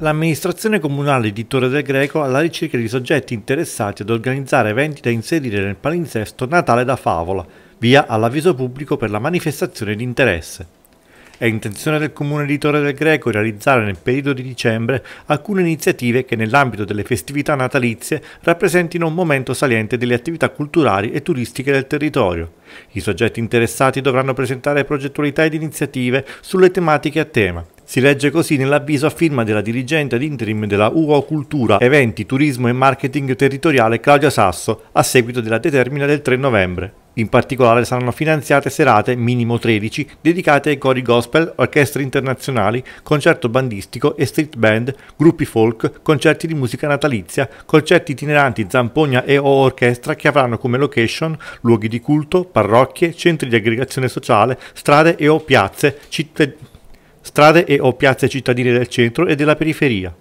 L'amministrazione comunale di Torre del Greco alla ricerca di soggetti interessati ad organizzare eventi da inserire nel palinsesto Natale da Favola, via all'avviso pubblico per la manifestazione di interesse. È intenzione del comune di Torre del Greco realizzare nel periodo di dicembre alcune iniziative che nell'ambito delle festività natalizie rappresentino un momento saliente delle attività culturali e turistiche del territorio. I soggetti interessati dovranno presentare progettualità ed iniziative sulle tematiche a tema si legge così nell'avviso a firma della dirigente ad interim della UO Cultura, Eventi, Turismo e Marketing Territoriale Claudia Sasso, a seguito della determina del 3 novembre. In particolare saranno finanziate serate, minimo 13, dedicate ai cori gospel, orchestre internazionali, concerto bandistico e street band, gruppi folk, concerti di musica natalizia, concerti itineranti Zampogna e o orchestra che avranno come location luoghi di culto, parrocchie, centri di aggregazione sociale, strade e o piazze, città strade e o piazze cittadine del centro e della periferia.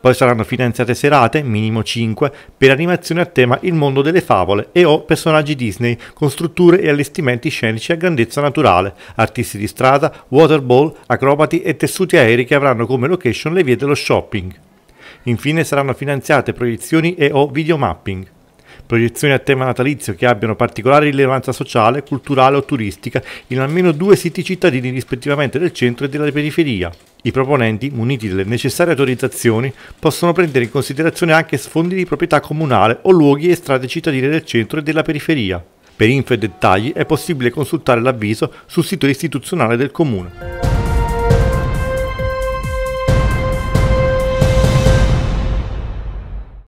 Poi saranno finanziate serate, minimo 5, per animazione a tema Il mondo delle favole e o personaggi Disney con strutture e allestimenti scenici a grandezza naturale, artisti di strada, waterball, acrobati e tessuti aerei che avranno come location le vie dello shopping. Infine saranno finanziate proiezioni e o videomapping proiezioni a tema natalizio che abbiano particolare rilevanza sociale, culturale o turistica in almeno due siti cittadini rispettivamente del centro e della periferia. I proponenti, muniti delle necessarie autorizzazioni, possono prendere in considerazione anche sfondi di proprietà comunale o luoghi e strade cittadine del centro e della periferia. Per info e dettagli è possibile consultare l'avviso sul sito istituzionale del comune.